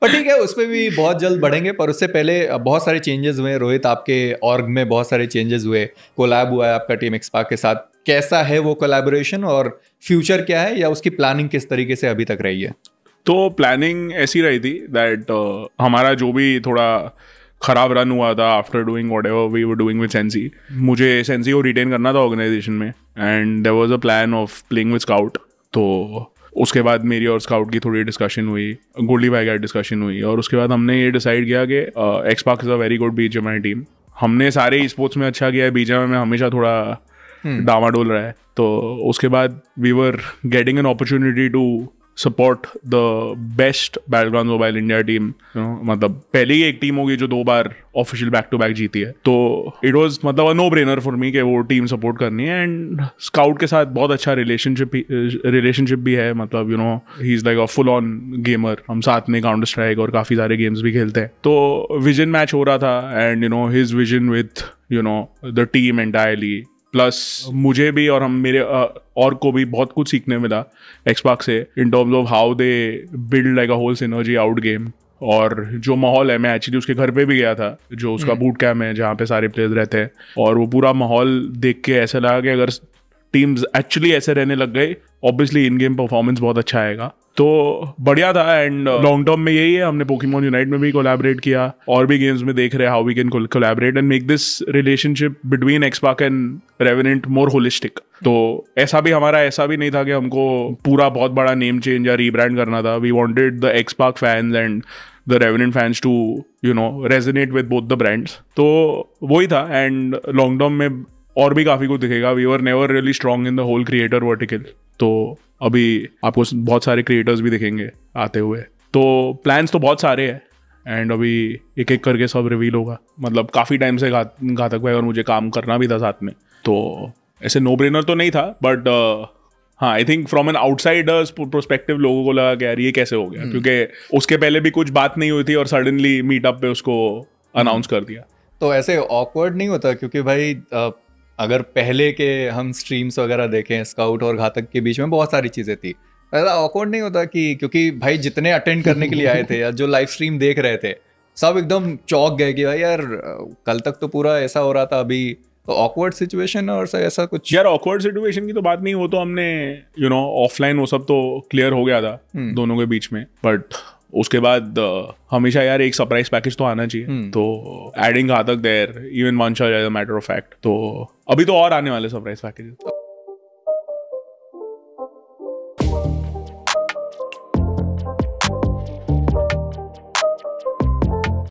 पर ठीक है उस पर भी बहुत जल्द बढ़ेंगे पर उससे पहले बहुत सारे चेंजेस हुए रोहित आपके ऑर्ग में बहुत सारे चेंजेस हुए कोलैब हुआ है आपका टीम एक्सपा के साथ कैसा है वो कोलैबोरेशन और फ्यूचर क्या है या उसकी प्लानिंग किस तरीके से अभी तक रही है तो प्लानिंग ऐसी रही थी दैट uh, हमारा जो भी थोड़ा खराब रन हुआ था after doing whatever we were doing with Sensei मुझे सेंसी को रिटेन करना था ऑर्गेनाइजेशन में and there was a plan of playing with Scout तो उसके बाद मेरी और स्काउट की थोड़ी डिस्कशन हुई गोल्डी भाई का डिस्कशन हुई और उसके बाद हमने ये डिसाइड किया कि XSpark is a very good pitch हमारी टीम हमने सारे स्पोर्ट्स में अच्छा किया है बीजा में हमेशा थोड़ा hmm. डोल रहा है तो उसके बाद we were getting an opportunity to support the best Battlegrounds mobile India team मतलब पहले ही एक टीम होगी जो दो बार ऑफिशियल बैक टू बैक जीती है तो इट वॉज मतलब a no brainer for me कि वो टीम सपोर्ट करनी है एंड स्काउट के साथ बहुत अच्छा रिलेशनशिप रिलेशनशिप भी है मतलब you know he is like a full on gamer हम साथ में काउंटर स्ट्राइक और काफ़ी सारे गेम्स भी खेलते हैं तो विजन मैच हो रहा था and you know his vision with you know the team entirely plus मुझे भी और हम मेरे और को भी बहुत कुछ सीखने मिला एक्सपाक से in terms of how they build like a whole synergy out game और जो माहौल है मैं एक्चुअली उसके घर पे भी गया था जो उसका बूट कैम्प हम्म। है जहाँ पे सारे प्लेयर्स रहते हैं और वो पूरा माहौल देख के ऐसा लगा कि अगर टीम्स एक्चुअली ऐसे रहने लग गए ऑब्वियसली इन गेम परफॉर्मेंस बहुत अच्छा आएगा तो बढ़िया था एंड लॉन्ग टर्म में यही है हमने पोकीमोन यूनाइट में भी कोलैबोरेट किया और भी गेम्स में देख रहे हैं how we can collaborate and make this relationship between XSpark and Revenant more holistic तो ऐसा भी हमारा ऐसा भी नहीं था कि हमको पूरा बहुत बड़ा नेम चेंज या रीब्रांड करना था we wanted the Spark fans and the Revenant fans to you know resonate with both the brands तो वही था एंड लॉन्ग टर्म में और भी काफ़ी कुछ दिखेगा we are never really strong in the whole creator vertical तो अभी आपको बहुत सारे क्रिएटर्स भी दिखेंगे आते हुए तो प्लान्स तो बहुत सारे हैं एंड अभी एक एक करके सब रिवील होगा मतलब काफ़ी टाइम से घात घातक भाई और मुझे काम करना भी था साथ में तो ऐसे नो ब्रेनर तो नहीं था बट uh, हाँ I think from an outsiders prospective लोगों को लगा कि यार ये कैसे हो गया hmm. क्योंकि उसके पहले भी कुछ बात नहीं हुई थी और सडनली मीटअप पे उसको अनाउंस hmm. कर दिया तो ऐसे ऑकवर्ड नहीं होता क्योंकि भाई uh, अगर पहले के हम स्ट्रीम्स वगैरह देखें स्काउट और घातक के बीच में बहुत सारी चीज़ें थी ऐसा ऑकवर्ड नहीं होता कि क्योंकि भाई जितने अटेंड करने के लिए आए थे या जो लाइव स्ट्रीम देख रहे थे सब एकदम चौक गए कि भाई यार uh, कल तक तो पूरा ऐसा हो रहा था अभी तो ऑकवर्ड सिचुएशन और सर ऐसा कुछ यार ऑकवर्ड सिचुएशन की तो बात नहीं वो तो हमने यू नो ऑफलाइन वो सब तो क्लियर हो गया था हुँ. हम्म। दोनों के बीच में बट उसके बाद uh, हमेशा यार एक सरप्राइज पैकेज तो आना चाहिए हम्म। तो adding Ghatak there even one shot as a matter of fact तो अभी तो और आने वाले सरप्राइज पैकेजेस